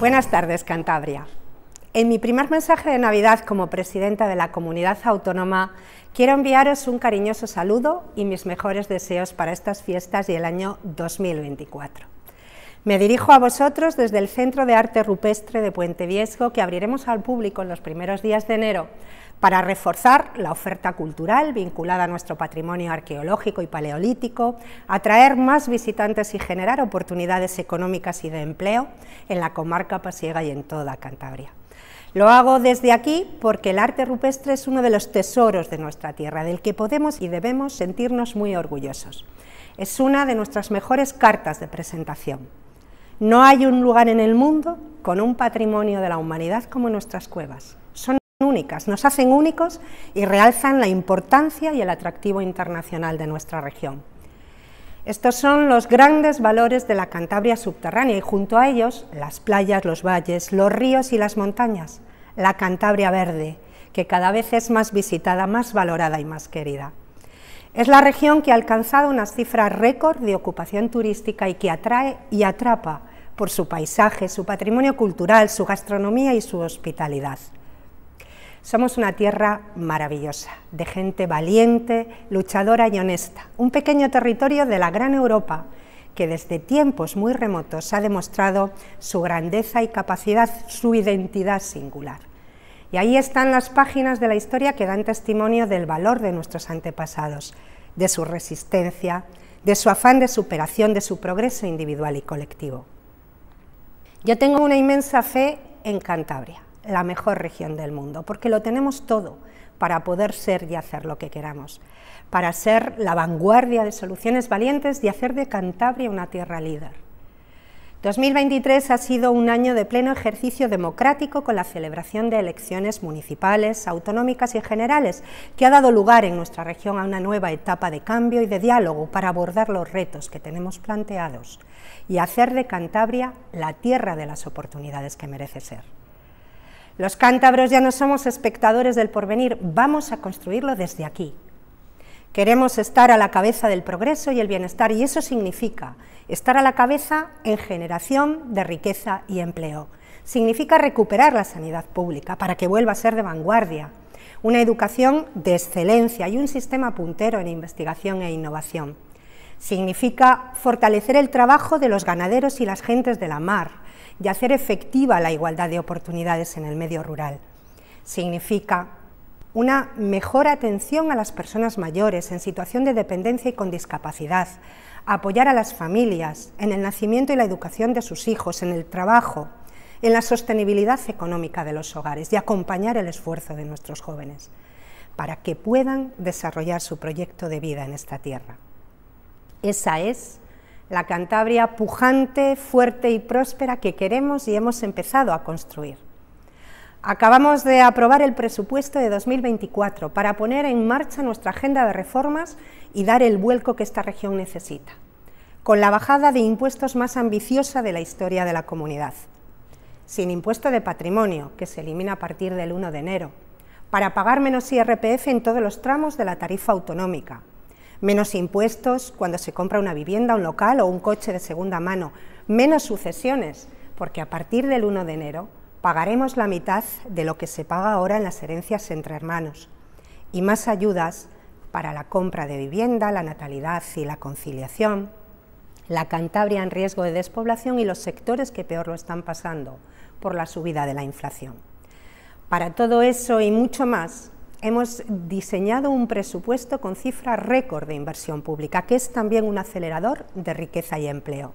Buenas tardes, Cantabria. En mi primer mensaje de Navidad como presidenta de la comunidad autónoma, quiero enviaros un cariñoso saludo y mis mejores deseos para estas fiestas y el año 2024. Me dirijo a vosotros desde el Centro de Arte Rupestre de Puente Viesgo, que abriremos al público en los primeros días de enero, para reforzar la oferta cultural vinculada a nuestro patrimonio arqueológico y paleolítico, atraer más visitantes y generar oportunidades económicas y de empleo en la comarca pasiega y en toda Cantabria. Lo hago desde aquí porque el arte rupestre es uno de los tesoros de nuestra tierra, del que podemos y debemos sentirnos muy orgullosos. Es una de nuestras mejores cartas de presentación. No hay un lugar en el mundo con un patrimonio de la humanidad como nuestras cuevas. Son únicas, nos hacen únicos y realzan la importancia y el atractivo internacional de nuestra región. Estos son los grandes valores de la Cantabria subterránea y junto a ellos las playas, los valles, los ríos y las montañas, la Cantabria verde, que cada vez es más visitada, más valorada y más querida. Es la región que ha alcanzado unas cifras récord de ocupación turística y que atrae y atrapa por su paisaje, su patrimonio cultural, su gastronomía y su hospitalidad. Somos una tierra maravillosa, de gente valiente, luchadora y honesta, un pequeño territorio de la gran Europa que desde tiempos muy remotos ha demostrado su grandeza y capacidad, su identidad singular. Y ahí están las páginas de la historia que dan testimonio del valor de nuestros antepasados, de su resistencia, de su afán de superación, de su progreso individual y colectivo. Yo tengo una inmensa fe en Cantabria, la mejor región del mundo, porque lo tenemos todo para poder ser y hacer lo que queramos, para ser la vanguardia de soluciones valientes y hacer de Cantabria una tierra líder. 2023 ha sido un año de pleno ejercicio democrático con la celebración de elecciones municipales, autonómicas y generales, que ha dado lugar en nuestra región a una nueva etapa de cambio y de diálogo para abordar los retos que tenemos planteados y hacer de Cantabria la tierra de las oportunidades que merece ser. Los cántabros ya no somos espectadores del porvenir, vamos a construirlo desde aquí, Queremos estar a la cabeza del progreso y el bienestar y eso significa estar a la cabeza en generación de riqueza y empleo. Significa recuperar la sanidad pública para que vuelva a ser de vanguardia, una educación de excelencia y un sistema puntero en investigación e innovación. Significa fortalecer el trabajo de los ganaderos y las gentes de la mar y hacer efectiva la igualdad de oportunidades en el medio rural. Significa una mejor atención a las personas mayores en situación de dependencia y con discapacidad, apoyar a las familias en el nacimiento y la educación de sus hijos, en el trabajo, en la sostenibilidad económica de los hogares y acompañar el esfuerzo de nuestros jóvenes para que puedan desarrollar su proyecto de vida en esta tierra. Esa es la Cantabria pujante, fuerte y próspera que queremos y hemos empezado a construir. Acabamos de aprobar el presupuesto de 2024 para poner en marcha nuestra agenda de reformas y dar el vuelco que esta región necesita, con la bajada de impuestos más ambiciosa de la historia de la comunidad, sin impuesto de patrimonio, que se elimina a partir del 1 de enero, para pagar menos IRPF en todos los tramos de la tarifa autonómica, menos impuestos cuando se compra una vivienda, un local o un coche de segunda mano, menos sucesiones, porque a partir del 1 de enero pagaremos la mitad de lo que se paga ahora en las herencias entre hermanos y más ayudas para la compra de vivienda, la natalidad y la conciliación, la Cantabria en riesgo de despoblación y los sectores que peor lo están pasando por la subida de la inflación. Para todo eso y mucho más, hemos diseñado un presupuesto con cifra récord de inversión pública, que es también un acelerador de riqueza y empleo.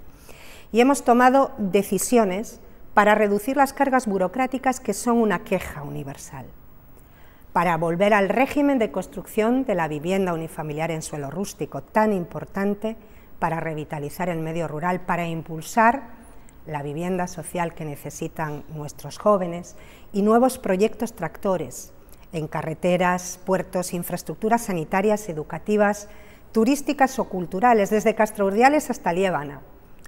Y hemos tomado decisiones para reducir las cargas burocráticas que son una queja universal, para volver al régimen de construcción de la vivienda unifamiliar en suelo rústico, tan importante para revitalizar el medio rural, para impulsar la vivienda social que necesitan nuestros jóvenes y nuevos proyectos tractores en carreteras, puertos, infraestructuras sanitarias, educativas, turísticas o culturales, desde Urdiales hasta Liébana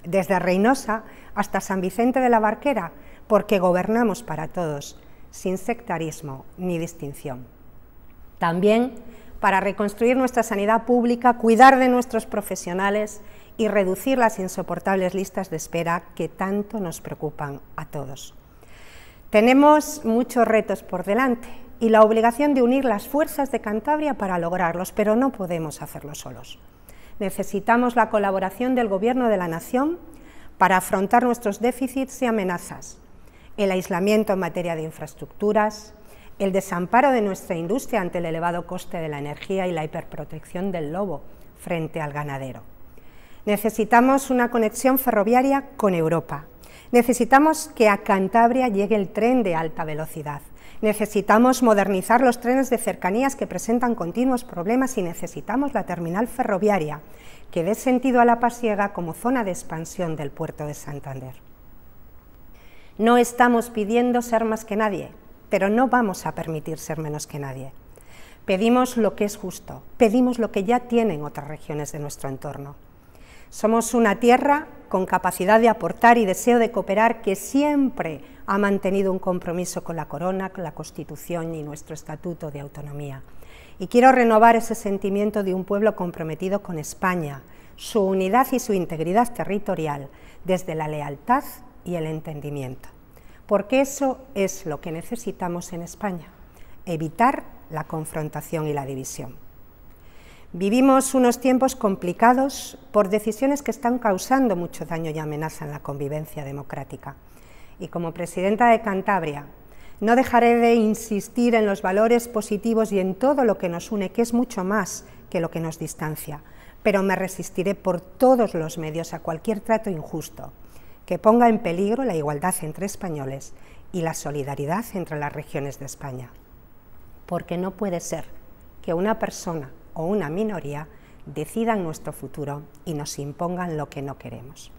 desde Reynosa hasta San Vicente de la Barquera, porque gobernamos para todos, sin sectarismo ni distinción. También para reconstruir nuestra sanidad pública, cuidar de nuestros profesionales y reducir las insoportables listas de espera que tanto nos preocupan a todos. Tenemos muchos retos por delante y la obligación de unir las fuerzas de Cantabria para lograrlos, pero no podemos hacerlo solos necesitamos la colaboración del Gobierno de la Nación para afrontar nuestros déficits y amenazas, el aislamiento en materia de infraestructuras, el desamparo de nuestra industria ante el elevado coste de la energía y la hiperprotección del lobo frente al ganadero. Necesitamos una conexión ferroviaria con Europa. Necesitamos que a Cantabria llegue el tren de alta velocidad Necesitamos modernizar los trenes de cercanías que presentan continuos problemas y necesitamos la terminal ferroviaria que dé sentido a la pasiega como zona de expansión del puerto de Santander. No estamos pidiendo ser más que nadie, pero no vamos a permitir ser menos que nadie. Pedimos lo que es justo, pedimos lo que ya tienen otras regiones de nuestro entorno. Somos una tierra con capacidad de aportar y deseo de cooperar que siempre ha mantenido un compromiso con la Corona, con la Constitución y nuestro Estatuto de Autonomía. Y quiero renovar ese sentimiento de un pueblo comprometido con España, su unidad y su integridad territorial, desde la lealtad y el entendimiento. Porque eso es lo que necesitamos en España, evitar la confrontación y la división. Vivimos unos tiempos complicados por decisiones que están causando mucho daño y amenazan la convivencia democrática. Y como presidenta de Cantabria, no dejaré de insistir en los valores positivos y en todo lo que nos une, que es mucho más que lo que nos distancia, pero me resistiré por todos los medios a cualquier trato injusto que ponga en peligro la igualdad entre españoles y la solidaridad entre las regiones de España. Porque no puede ser que una persona o una minoría decidan nuestro futuro y nos impongan lo que no queremos.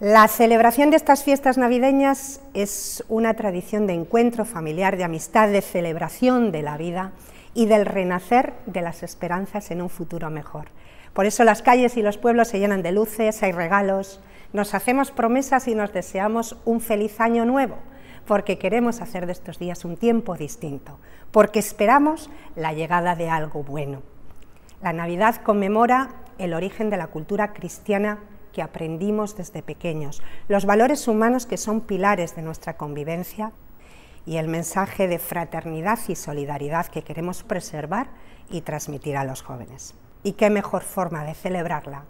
La celebración de estas fiestas navideñas es una tradición de encuentro familiar, de amistad, de celebración de la vida y del renacer de las esperanzas en un futuro mejor. Por eso las calles y los pueblos se llenan de luces, hay regalos, nos hacemos promesas y nos deseamos un feliz año nuevo porque queremos hacer de estos días un tiempo distinto, porque esperamos la llegada de algo bueno. La Navidad conmemora el origen de la cultura cristiana que aprendimos desde pequeños, los valores humanos que son pilares de nuestra convivencia y el mensaje de fraternidad y solidaridad que queremos preservar y transmitir a los jóvenes. ¿Y qué mejor forma de celebrarla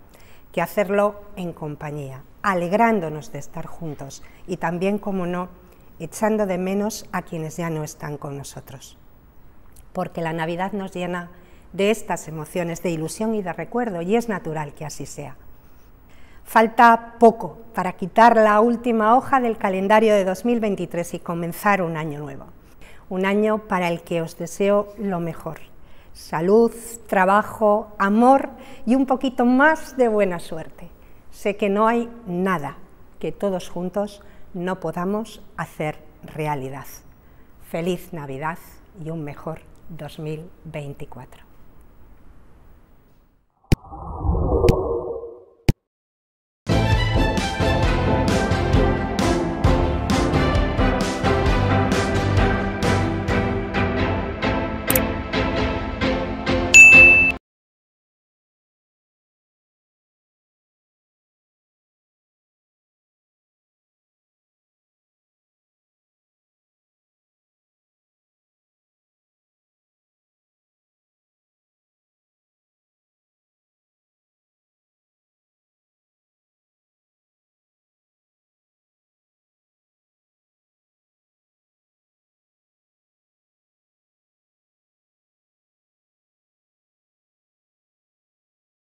que hacerlo en compañía, alegrándonos de estar juntos y también, como no, echando de menos a quienes ya no están con nosotros. Porque la Navidad nos llena de estas emociones de ilusión y de recuerdo, y es natural que así sea. Falta poco para quitar la última hoja del calendario de 2023 y comenzar un año nuevo. Un año para el que os deseo lo mejor. Salud, trabajo, amor y un poquito más de buena suerte. Sé que no hay nada que todos juntos no podamos hacer realidad. Feliz Navidad y un mejor 2024.